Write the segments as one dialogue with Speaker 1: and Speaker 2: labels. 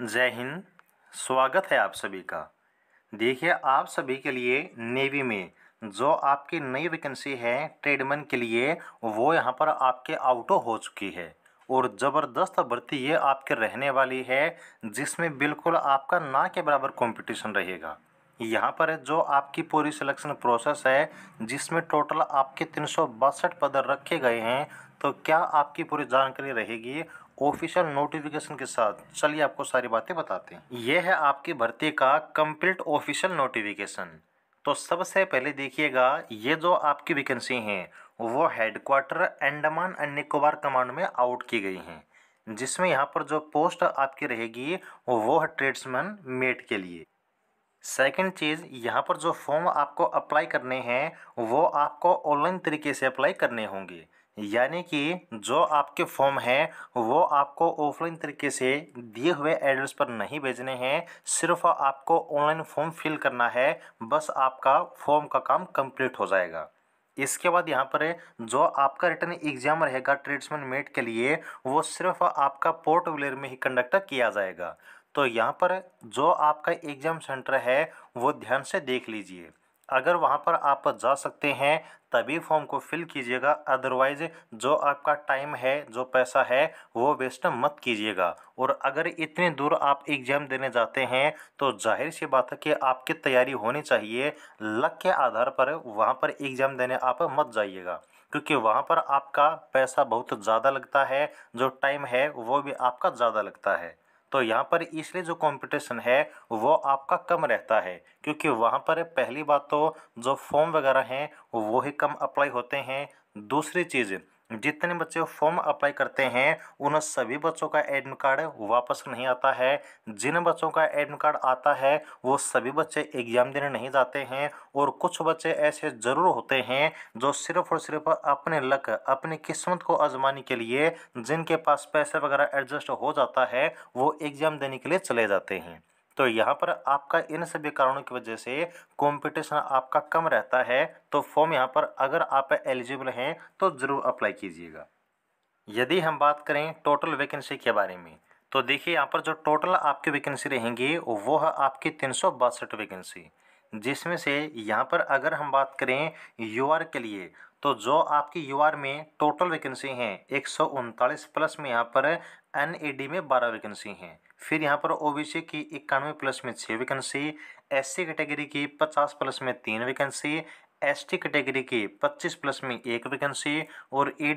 Speaker 1: जय हिंद स्वागत है आप सभी का देखिए आप सभी के लिए नेवी में जो आपकी नई वैकेंसी है ट्रेडमैन के लिए वो यहाँ पर आपके आउटो हो चुकी है और ज़बरदस्त भर्ती ये आपके रहने वाली है जिसमें बिल्कुल आपका ना के बराबर कंपटीशन रहेगा यहाँ पर है जो आपकी पूरी सिलेक्शन प्रोसेस है जिसमें टोटल आपके तीन पद रखे गए हैं तो क्या आपकी पूरी जानकारी रहेगी ऑफिशियल नोटिफिकेशन के साथ चलिए आपको सारी बातें बताते हैं यह है आपकी भर्ती का कंप्लीट ऑफिशियल नोटिफिकेशन तो सबसे पहले देखिएगा ये जो आपकी वैकेंसी हैं वो headquarter Andaman and Nicobar command में आउट की गई हैं जिसमें यहाँ पर जो पोस्ट आपकी रहेगी वो है ट्रेड्समैन मेट के लिए सेकंड चीज़ यहाँ पर जो फॉर्म आपको अप्लाई करने हैं वो आपको ऑनलाइन तरीके से अप्लाई करने होंगे यानी कि जो आपके फॉर्म हैं वो आपको ऑफलाइन तरीके से दिए हुए एड्रेस पर नहीं भेजने हैं सिर्फ आपको ऑनलाइन फॉर्म फिल करना है बस आपका फॉर्म का काम कंप्लीट हो जाएगा इसके बाद यहाँ पर जो आपका रिटर्न एग्जाम रहेगा ट्रेड्समैन मेट के लिए वो सिर्फ आपका पोर्ट विलेर में ही कंडक्ट किया जाएगा तो यहाँ पर जो आपका एग्ज़ाम सेंटर है वो ध्यान से देख लीजिए अगर वहाँ पर आप जा सकते हैं तभी फॉर्म को फिल कीजिएगा अदरवाइज़ जो आपका टाइम है जो पैसा है वो वेस्ट मत कीजिएगा और अगर इतने दूर आप एग्ज़ाम देने जाते हैं तो जाहिर सी बात है कि आपकी तैयारी होनी चाहिए लक के आधार पर वहाँ पर एग्ज़ाम देने आप मत जाइएगा क्योंकि वहाँ पर आपका पैसा बहुत ज़्यादा लगता है जो टाइम है वो भी आपका ज़्यादा लगता है तो यहाँ पर इसलिए जो कंपटीशन है वो आपका कम रहता है क्योंकि वहाँ पर पहली बात तो जो फॉर्म वगैरह हैं वो ही कम अप्लाई होते हैं दूसरी चीज़ जितने बच्चे फॉर्म अप्लाई करते हैं उन सभी बच्चों का एडमिट कार्ड वापस नहीं आता है जिन बच्चों का एडमिट कार्ड आता है वो सभी बच्चे एग्ज़ाम देने नहीं जाते हैं और कुछ बच्चे ऐसे ज़रूर होते हैं जो सिर्फ और सिर्फ अपने लक अपनी किस्मत को आजमाने के लिए जिनके पास पैसे वगैरह एडजस्ट हो जाता है वो एग्ज़ाम देने के लिए चले जाते हैं तो यहाँ पर आपका इन सभी कारणों की वजह से कॉम्पिटिशन आपका कम रहता है तो फॉर्म यहाँ पर अगर आप एलिजिबल हैं तो ज़रूर अप्लाई कीजिएगा यदि हम बात करें टोटल वैकेंसी के बारे में तो देखिए यहाँ पर जो टोटल आपकी वैकेंसी रहेंगी वो है आपकी तीन सौ बासठ वैकेंसी जिसमें से यहाँ पर अगर हम बात करें यू के लिए तो जो आपकी यू में टोटल वैकेंसी हैं एक प्लस में यहाँ पर एन में बारह वैकेंसी हैं फिर यहाँ पर सी की इक्यानवे प्लस में छः वैकेंसी सी कैटेगरी की पचास प्लस में तीन वैकेंसी टी कैटेगरी की पच्चीस प्लस में एक वैकेंसी और ई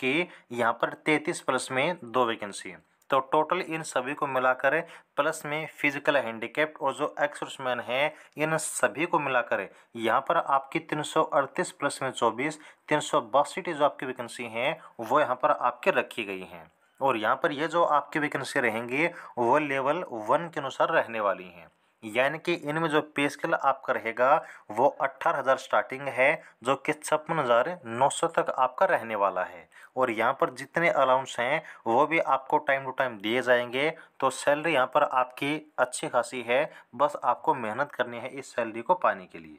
Speaker 1: की यहाँ पर तैंतीस प्लस में दो वैकेंसी तो टोटल इन सभी को मिलाकर प्लस में फिजिकल हैंडीकेप्ट और जो एक्सोर्समैन हैं इन सभी को मिलाकर यहाँ पर आपकी अड़तीस प्लस में 24 तीन सौ बासठ जो आपकी वैकेंसी हैं वो यहाँ पर आपके रखी गई हैं और यहाँ पर ये जो आपकी वैकेंसी रहेंगी वो लेवल वन के अनुसार रहने वाली हैं यानी कि इनमें जो पे स्केल आपका रहेगा वो अट्ठारह हज़ार स्टार्टिंग है जो कि छप्पन हज़ार नौ सौ तक आपका रहने वाला है और यहाँ पर जितने अलाउंस हैं वो भी आपको टाइम टू टाइम दिए जाएंगे तो सैलरी यहाँ पर आपकी अच्छी खासी है बस आपको मेहनत करनी है इस सैलरी को पाने के लिए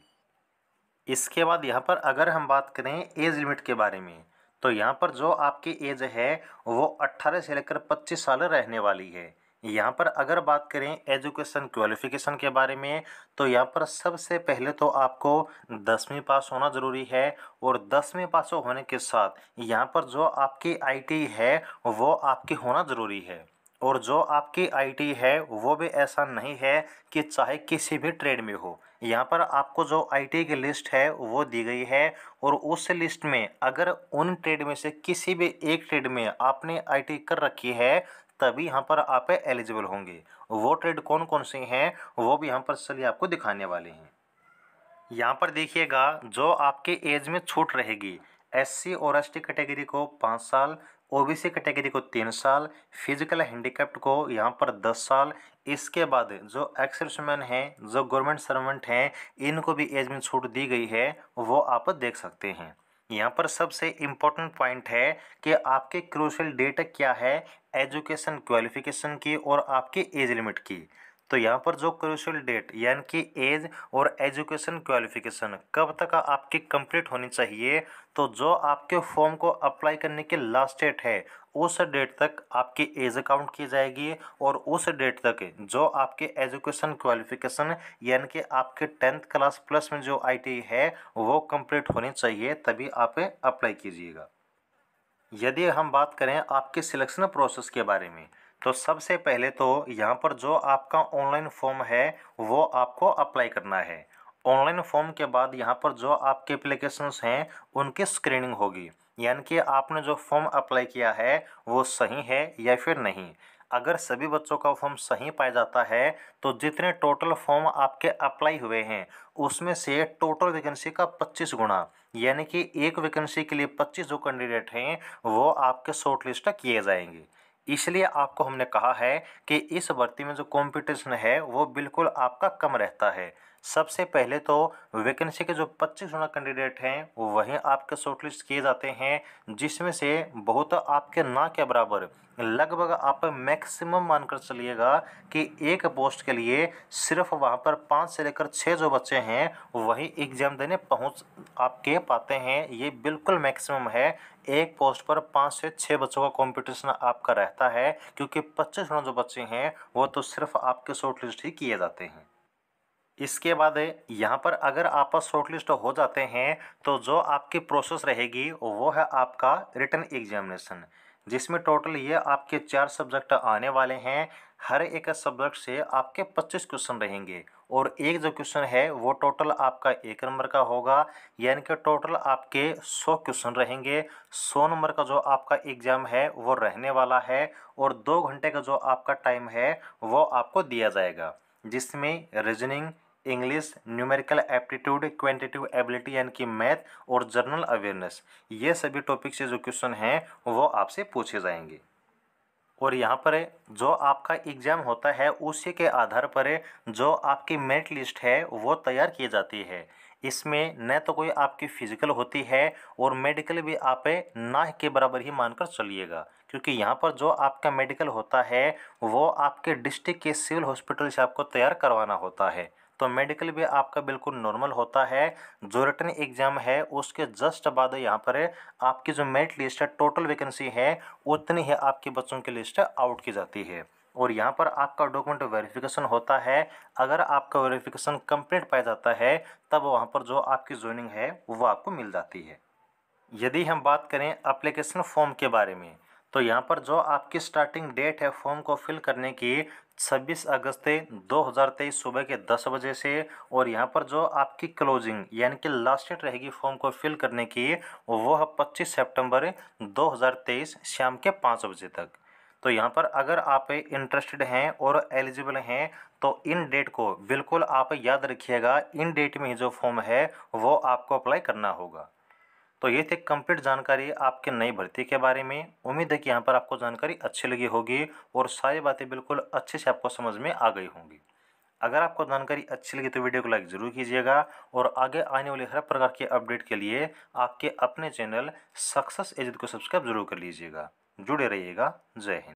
Speaker 1: इसके बाद यहाँ पर अगर हम बात करें एज लिमिट के बारे में तो यहाँ पर जो आपकी एज है वो 18 से लेकर 25 साल रहने वाली है यहाँ पर अगर बात करें एजुकेशन क्वालिफिकेशन के बारे में तो यहाँ पर सबसे पहले तो आपको दसवीं पास होना ज़रूरी है और दसवीं पास होने के साथ यहाँ पर जो आपकी आईटी है वो आपकी होना ज़रूरी है और जो आपकी आईडी है वो भी ऐसा नहीं है कि चाहे किसी भी ट्रेड में हो यहाँ पर आपको जो आईटी की लिस्ट है वो दी गई है और उस लिस्ट में अगर उन ट्रेड में से किसी भी एक ट्रेड में आपने आईटी कर रखी है तभी यहाँ पर आप एलिजिबल होंगे वो ट्रेड कौन कौन से हैं वो भी यहाँ पर चलिए आपको दिखाने वाले हैं यहाँ पर देखिएगा जो आपके एज में छूट रहेगी एस सी और एस टी कैटेगरी को पाँच साल ओबीसी कैटेगरी को तीन साल फिजिकल हैंडीकैप्ट को यहाँ पर दस साल इसके बाद जो एक्सेप्शमैन हैं जो गवर्नमेंट सर्वेंट हैं इनको भी एज में छूट दी गई है वो आप देख सकते हैं यहाँ पर सबसे इम्पोर्टेंट पॉइंट है कि आपके क्रूशल डेट क्या है एजुकेशन क्वालिफिकेशन की और आपकी एज लिमिट की तो यहाँ पर जो क्रूशल डेट यानी कि एज और एजुकेशन क्वालिफिकेशन कब तक आपकी कंप्लीट होनी चाहिए तो जो आपके फॉर्म को अप्लाई करने की लास्ट डेट है उस डेट तक आपकी एज अकाउंट की जाएगी और उस डेट तक जो आपके एजुकेशन क्वालिफिकेशन यानी कि आपके टेंथ क्लास प्लस में जो आई है वो कंप्लीट होनी चाहिए तभी आप अप्लाई कीजिएगा यदि हम बात करें आपके सिलेक्शन प्रोसेस के बारे में तो सबसे पहले तो यहाँ पर जो आपका ऑनलाइन फॉर्म है वो आपको अप्लाई करना है ऑनलाइन फॉर्म के बाद यहाँ पर जो आपके अप्लीकेशंस हैं उनकी स्क्रीनिंग होगी यानी कि आपने जो फॉर्म अप्लाई किया है वो सही है या फिर नहीं अगर सभी बच्चों का फॉर्म सही पाया जाता है तो जितने टोटल फॉर्म आपके अप्लाई हुए हैं उसमें से टोटल वैकेंसी का 25 गुना यानी कि एक वैकेंसी के लिए 25 जो कैंडिडेट हैं वो आपके लिस्ट किए जाएंगे इसलिए आपको हमने कहा है कि इस भर्ती में जो कंपटीशन है वो बिल्कुल आपका कम रहता है सबसे पहले तो वैकेंसी के जो पच्चीस गुना कैंडिडेट हैं वही आपके शॉर्टलिस्ट किए जाते हैं जिसमें से बहुत आपके ना के बराबर लगभग आप मैक्सिमम मानकर चलिएगा कि एक पोस्ट के लिए सिर्फ वहाँ पर पाँच से लेकर छः जो बच्चे हैं वही एग्ज़ाम देने पहुँच आप पाते हैं ये बिल्कुल मैक्सिमम है एक पोस्ट पर पाँच से छः बच्चों का कंपटीशन आपका रहता है क्योंकि पच्चीस जो बच्चे हैं वो तो सिर्फ आपके शॉर्ट लिस्ट ही किए जाते हैं इसके बाद यहाँ पर अगर आप शॉर्टलिस्ट हो जाते हैं तो जो आपकी प्रोसेस रहेगी वो है आपका रिटर्न एग्जामिनेशन जिसमें टोटल ये आपके चार सब्जेक्ट आने वाले हैं हर एक सब्जेक्ट से आपके 25 क्वेश्चन रहेंगे और एक जो क्वेश्चन है वो टोटल आपका एक नंबर का होगा यानी कि टोटल आपके 100 क्वेश्चन रहेंगे 100 नंबर का जो आपका एग्ज़ाम है वो रहने वाला है और दो घंटे का जो आपका टाइम है वो आपको दिया जाएगा जिसमें reasoning English numerical aptitude quantitative ability यानी कि मैथ और जर्नल अवेयरनेस ये सभी टॉपिक से जो क्वेश्चन हैं वो आपसे पूछे जाएंगे और यहाँ पर जो आपका एग्ज़ाम होता है उसी के आधार पर जो आपकी मेरिट लिस्ट है वो तैयार की जाती है इसमें न तो कोई आपकी फ़िज़िकल होती है और मेडिकल भी आप ना के बराबर ही मानकर चलिएगा क्योंकि यहाँ पर जो आपका मेडिकल होता है वो आपके डिस्ट्रिक्ट के सिविल हॉस्पिटल से आपको तैयार करवाना होता है तो मेडिकल भी आपका बिल्कुल नॉर्मल होता है जो रिटर्न एग्ज़ाम है उसके जस्ट बाद यहाँ पर आपकी जो मेरिट लिस्ट है टोटल वैकेंसी है उतनी ही आपके बच्चों की लिस्ट आउट की जाती है और यहाँ पर आपका डॉक्यूमेंट वेरिफिकेशन होता है अगर आपका वेरिफिकेशन कंप्लीट पाया जाता है तब वहाँ पर जो आपकी ज्वाइनिंग है वो आपको मिल जाती है यदि हम बात करें अप्लीकेशन फॉर्म के बारे में तो यहाँ पर जो आपकी स्टार्टिंग डेट है फॉर्म को फिल करने की 26 अगस्त 2023 सुबह के 10 बजे से और यहाँ पर जो आपकी क्लोजिंग यानी कि लास्ट डेट रहेगी फॉर्म को फिल करने की वो है पच्चीस सितंबर 2023 शाम के पाँच बजे तक तो यहाँ पर अगर आप इंटरेस्टेड हैं और एलिजिबल हैं तो इन डेट को बिल्कुल आप याद रखिएगा इन डेट में ही जो फॉर्म है वो आपको अप्लाई करना होगा तो ये थे कंप्लीट जानकारी आपके नई भर्ती के बारे में उम्मीद है कि यहाँ पर आपको जानकारी अच्छी लगी होगी और सारी बातें बिल्कुल अच्छे से आपको समझ में आ गई होंगी अगर आपको जानकारी अच्छी लगी तो वीडियो को लाइक ज़रूर कीजिएगा और आगे आने वाले हर प्रकार के अपडेट के लिए आपके अपने चैनल सक्सेस एजेंट को सब्सक्राइब जरूर कर लीजिएगा जुड़े रहिएगा जय हिंद